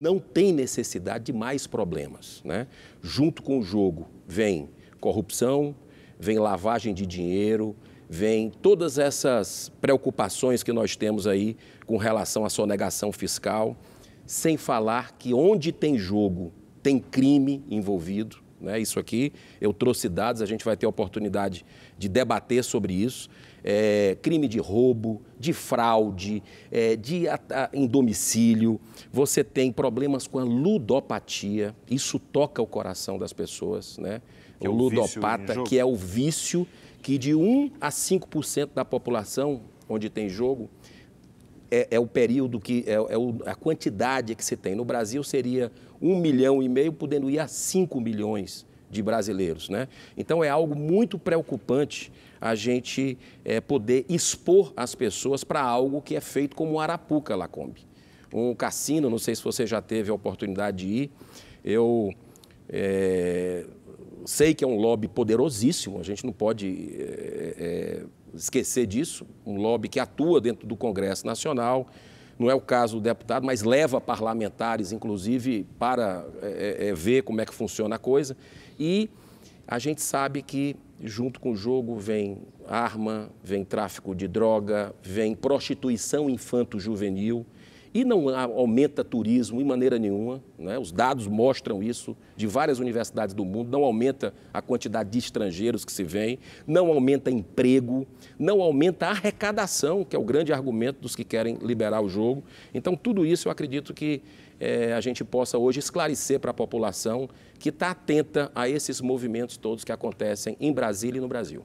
não tem necessidade de mais problemas. Né? Junto com o jogo vem corrupção, vem lavagem de dinheiro, vem todas essas preocupações que nós temos aí com relação à sonegação fiscal, sem falar que onde tem jogo tem crime envolvido. Né? Isso aqui, eu trouxe dados, a gente vai ter a oportunidade de debater sobre isso. É, crime de roubo, de fraude, é, de a, a, em domicílio. Você tem problemas com a ludopatia. Isso toca o coração das pessoas, né? Que o é o ludopata, que é o vício, que de 1 a 5% da população onde tem jogo, é, é o período que é, é, a quantidade que se tem. No Brasil seria um milhão e meio, podendo ir a 5 milhões de brasileiros. Né? Então é algo muito preocupante a gente é, poder expor as pessoas para algo que é feito como Arapuca, Lacombe. Um cassino, não sei se você já teve a oportunidade de ir, eu é, sei que é um lobby poderosíssimo, a gente não pode é, é, esquecer disso, um lobby que atua dentro do Congresso Nacional, não é o caso do deputado, mas leva parlamentares, inclusive, para é, ver como é que funciona a coisa. E a gente sabe que, junto com o jogo, vem arma, vem tráfico de droga, vem prostituição infanto-juvenil, e não aumenta turismo em maneira nenhuma. Né? Os dados mostram isso de várias universidades do mundo. Não aumenta a quantidade de estrangeiros que se vêm, não aumenta emprego, não aumenta arrecadação, que é o grande argumento dos que querem liberar o jogo. Então, tudo isso eu acredito que é, a gente possa hoje esclarecer para a população que está atenta a esses movimentos todos que acontecem em Brasília e no Brasil.